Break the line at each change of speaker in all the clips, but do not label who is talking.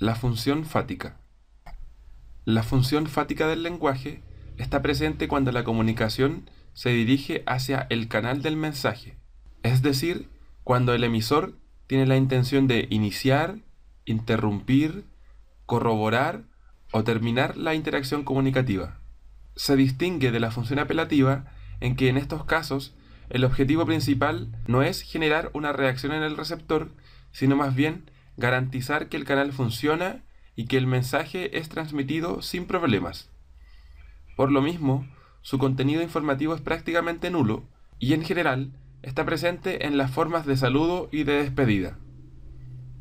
La función fática. La función fática del lenguaje está presente cuando la comunicación se dirige hacia el canal del mensaje, es decir, cuando el emisor tiene la intención de iniciar, interrumpir, corroborar o terminar la interacción comunicativa. Se distingue de la función apelativa en que en estos casos el objetivo principal no es generar una reacción en el receptor, sino más bien garantizar que el canal funciona y que el mensaje es transmitido sin problemas. Por lo mismo, su contenido informativo es prácticamente nulo y en general está presente en las formas de saludo y de despedida.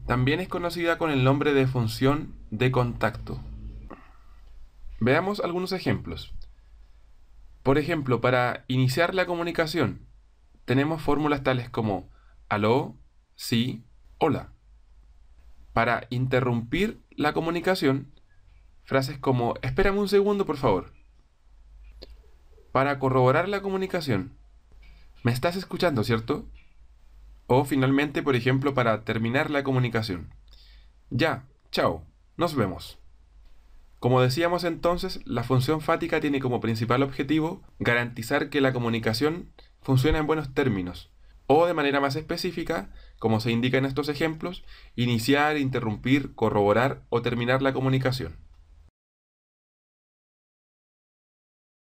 También es conocida con el nombre de función de contacto. Veamos algunos ejemplos. Por ejemplo, para iniciar la comunicación, tenemos fórmulas tales como aló, sí, hola para interrumpir la comunicación, frases como espérame un segundo por favor. Para corroborar la comunicación, me estás escuchando, ¿cierto? O finalmente, por ejemplo, para terminar la comunicación. Ya, chao, nos vemos. Como decíamos entonces, la función fática tiene como principal objetivo garantizar que la comunicación funciona en buenos términos, o de manera más específica, como se indica en estos ejemplos, iniciar, interrumpir, corroborar o terminar la comunicación.